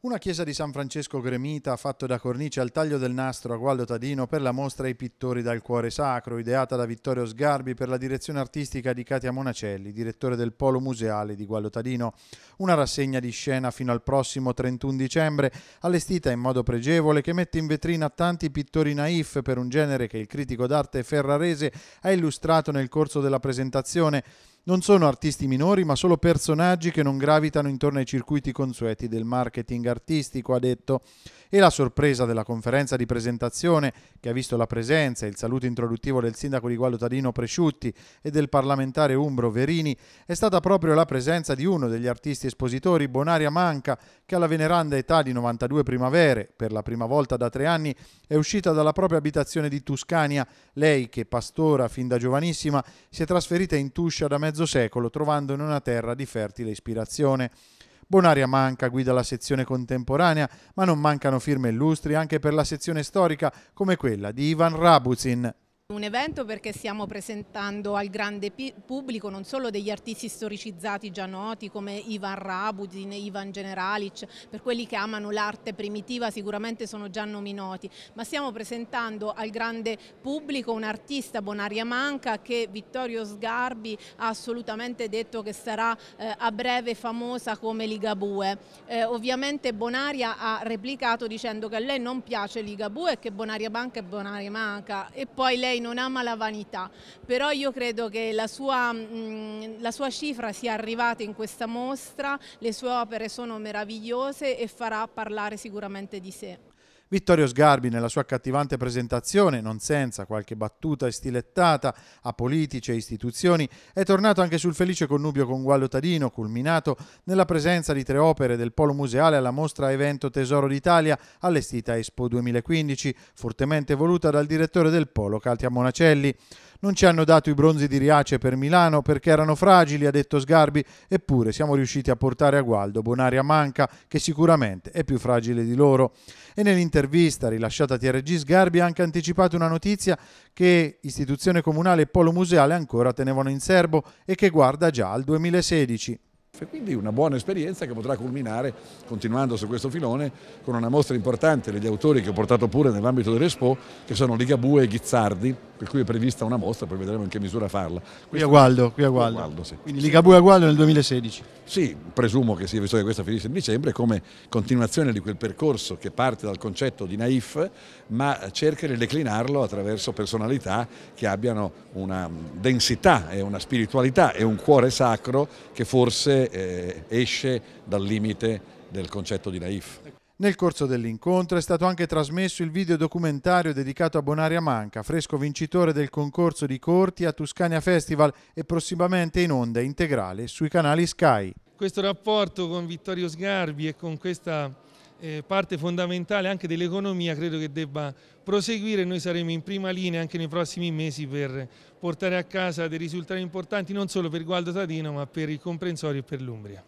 Una chiesa di San Francesco Gremita fatto da cornice al taglio del nastro a Gualdo Tadino per la mostra I pittori dal cuore sacro, ideata da Vittorio Sgarbi per la direzione artistica di Katia Monacelli, direttore del Polo Museale di Gualdo Tadino. Una rassegna di scena fino al prossimo 31 dicembre, allestita in modo pregevole che mette in vetrina tanti pittori naif per un genere che il critico d'arte ferrarese ha illustrato nel corso della presentazione non sono artisti minori, ma solo personaggi che non gravitano intorno ai circuiti consueti del marketing artistico, ha detto. E la sorpresa della conferenza di presentazione, che ha visto la presenza e il saluto introduttivo del sindaco di Gualutadino Presciutti e del parlamentare Umbro Verini, è stata proprio la presenza di uno degli artisti espositori, Bonaria Manca, che alla veneranda età di 92 primavere, per la prima volta da tre anni, è uscita dalla propria abitazione di Tuscania. Lei, che pastora fin da giovanissima, si è trasferita in Tuscia da mezzo mezzo secolo trovando in una terra di fertile ispirazione. Bonaria manca, guida la sezione contemporanea, ma non mancano firme illustri anche per la sezione storica come quella di Ivan Rabuzin. Un evento perché stiamo presentando al grande pubblico non solo degli artisti storicizzati già noti come Ivan Rabudin, Ivan Generalic, per quelli che amano l'arte primitiva sicuramente sono già nomi noti, ma stiamo presentando al grande pubblico un artista Bonaria Manca che Vittorio Sgarbi ha assolutamente detto che sarà eh, a breve famosa come Ligabue. Eh, ovviamente Bonaria ha replicato dicendo che a lei non piace Ligabue e che Bonaria Manca è Bonaria Manca e poi lei lei non ama la vanità, però io credo che la sua, mh, mm, la sua cifra sia arrivata in questa mostra, le sue opere sono meravigliose e farà parlare sicuramente di sé. Vittorio Sgarbi nella sua accattivante presentazione, non senza qualche battuta e stilettata a politici e istituzioni, è tornato anche sul felice connubio con Guallo Tadino, culminato nella presenza di tre opere del Polo Museale alla mostra evento Tesoro d'Italia allestita a Expo 2015, fortemente voluta dal direttore del Polo Caltia Monacelli. Non ci hanno dato i bronzi di Riace per Milano perché erano fragili, ha detto Sgarbi, eppure siamo riusciti a portare a gualdo Bonaria Manca, che sicuramente è più fragile di loro. E nell'intervista rilasciata a TRG Sgarbi ha anche anticipato una notizia che istituzione comunale e polo museale ancora tenevano in serbo e che guarda già al 2016 quindi una buona esperienza che potrà culminare, continuando su questo filone, con una mostra importante degli autori che ho portato pure nell'ambito dell'Expo, che sono Ligabue e Ghizzardi, per cui è prevista una mostra, poi vedremo in che misura farla. Qui a Gualdo, qui a Gualdo. Gualdo sì. Quindi Ligabue a Gualdo nel 2016. Sì, presumo che sia, visto che questa finisce in dicembre, come continuazione di quel percorso che parte dal concetto di Naif, ma cerca di declinarlo attraverso personalità che abbiano una densità e una spiritualità e un cuore sacro che forse eh, esce dal limite del concetto di naif. Nel corso dell'incontro è stato anche trasmesso il video documentario dedicato a Bonaria Manca, fresco vincitore del concorso di corti a Tuscania Festival e prossimamente in onda integrale sui canali Sky. Questo rapporto con Vittorio Sgarbi e con questa eh, parte fondamentale anche dell'economia credo che debba proseguire noi saremo in prima linea anche nei prossimi mesi per portare a casa dei risultati importanti non solo per Gualdo Tadino ma per il comprensorio e per l'Umbria.